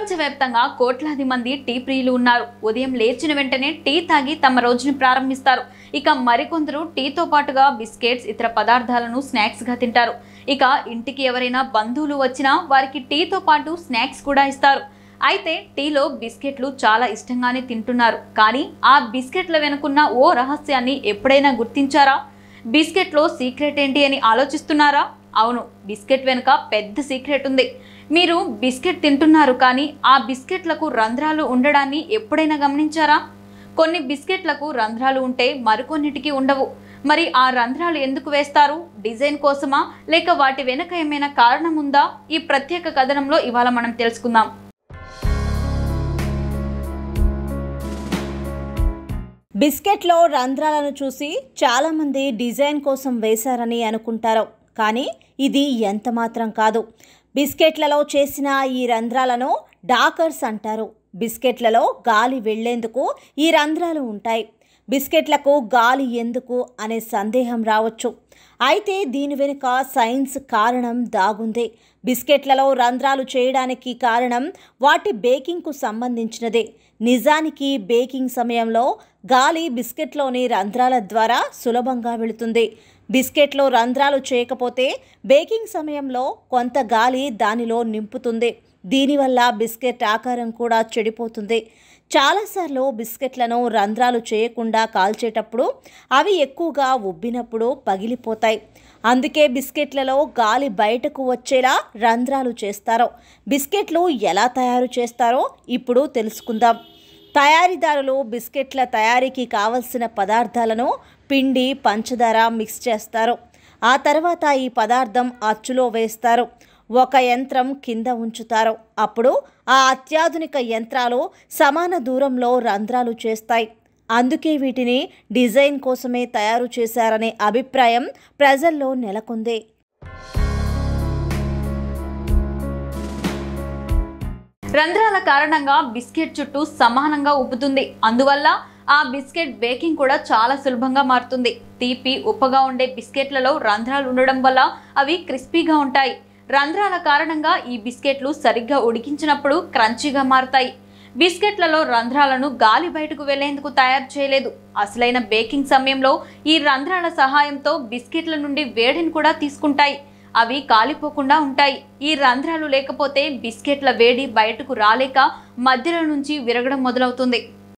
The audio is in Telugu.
ప్రపంచవ్యాప్తంగా కోట్లాది మంది టీ ప్రియులు ఉన్నారు ఉదయం లేచిన వెంటనే టీ తాగి తమ రోజును ప్రారంభిస్తారు ఇక మరికొందరు టీతో పాటుగా బిస్కెట్స్ ఇతర పదార్థాలను స్నాక్స్గా తింటారు ఇక ఇంటికి ఎవరైనా బంధువులు వచ్చినా వారికి టీతో పాటు స్నాక్స్ కూడా ఇస్తారు అయితే టీలో బిస్కెట్లు చాలా ఇష్టంగానే తింటున్నారు కానీ ఆ బిస్కెట్ల వెనుకున్న ఓ రహస్యాన్ని ఎప్పుడైనా గుర్తించారా బిస్కెట్లో సీక్రెట్ ఏంటి అని ఆలోచిస్తున్నారా అవును బిస్కెట్ వెనుక పెద్ద సీక్రెట్ ఉంది మీరు బిస్కెట్ తింటున్నారు కానీ ఆ బిస్కెట్లకు రంధ్రాలు ఉండడాన్ని ఎప్పుడైనా గమనించారా కొన్ని బిస్కెట్లకు రంధ్రాలు ఉంటే మరికొన్నిటికీ ఉండవు మరి ఆ రంధ్రాలు ఎందుకు వేస్తారు డిజైన్ కోసమా లేక వాటి వెనుక ఏమైనా కారణం ఉందా ఈ ప్రత్యేక కథనంలో ఇవాళ మనం తెలుసుకుందాం బిస్కెట్లో రంధ్రాలను చూసి చాలామంది డిజైన్ కోసం వేశారని అనుకుంటారు కానీ ఇది ఎంతమాత్రం కాదు బిస్కెట్లలో చేసిన ఈ రంధ్రాలను డాకర్స్ అంటారు బిస్కెట్లలో గాలి వెళ్లేందుకు ఈ రంధ్రాలు ఉంటాయి బిస్కెట్లకు గాలి ఎందుకు అనే సందేహం రావచ్చు అయితే దీని వెనుక సైన్స్ కారణం దాగుంది బిస్కెట్లలో రంధ్రాలు చేయడానికి కారణం వాటి బేకింగ్కు సంబంధించినదే నిజానికి బేకింగ్ సమయంలో గాలి బిస్కెట్లోని రంధ్రాల ద్వారా సులభంగా వెళుతుంది బిస్కెట్లో రంధ్రాలు చేయకపోతే బేకింగ్ సమయంలో కొంత గాలి దానిలో నింపుతుంది దీనివల్ల బిస్కెట్ ఆకారం కూడా చెడిపోతుంది చాలాసార్లు బిస్కెట్లను రంధ్రాలు చేయకుండా కాల్చేటప్పుడు అవి ఎక్కువగా ఉబ్బినప్పుడు పగిలిపోతాయి అందుకే బిస్కెట్లలో గాలి బయటకు వచ్చేలా రంధ్రాలు చేస్తారో బిస్కెట్లు ఎలా తయారు చేస్తారో ఇప్పుడు తెలుసుకుందాం తయారీదారులు బిస్కెట్ల తయారీకి కావలసిన పదార్థాలను పిండి పంచదార మిక్స్ చేస్తారు ఆ తర్వాత ఈ పదార్థం అచ్చులో వేస్తారు ఒక యంత్రం కింద ఉంచుతారు అప్పుడు ఆ అత్యాధునిక యంత్రాలు సమాన దూరంలో రంధ్రాలు చేస్తాయి అందుకే వీటిని డిజైన్ కోసమే తయారు చేశారనే అభిప్రాయం ప్రజల్లో నెలకొంది రంధ్రాల కారణంగా బిస్కెట్ చుట్టూ సమానంగా ఉబ్బుతుంది అందువల్ల ఆ బిస్కెట్ బేకింగ్ కూడా చాలా సులభంగా మారుతుంది తీపి ఉప్పగా ఉండే బిస్కెట్లలో రంధ్రాలు ఉండడం వల్ల అవి క్రిస్పీగా ఉంటాయి రంధ్రాల కారణంగా ఈ బిస్కెట్లు సరిగ్గా ఉడికించినప్పుడు క్రంచీగా మారుతాయి బిస్కెట్లలో రంధ్రాలను గాలి బయటకు వెళ్లేందుకు తయారు చేయలేదు అసలైన బేకింగ్ సమయంలో ఈ రంధ్రాల సహాయంతో బిస్కెట్ల నుండి వేడిని కూడా తీసుకుంటాయి అవి కాలిపోకుండా ఉంటాయి ఈ రంధ్రాలు లేకపోతే బిస్కెట్ల వేడి బయటకు రాలేక మధ్యలో నుంచి విరగడం మొదలవుతుంది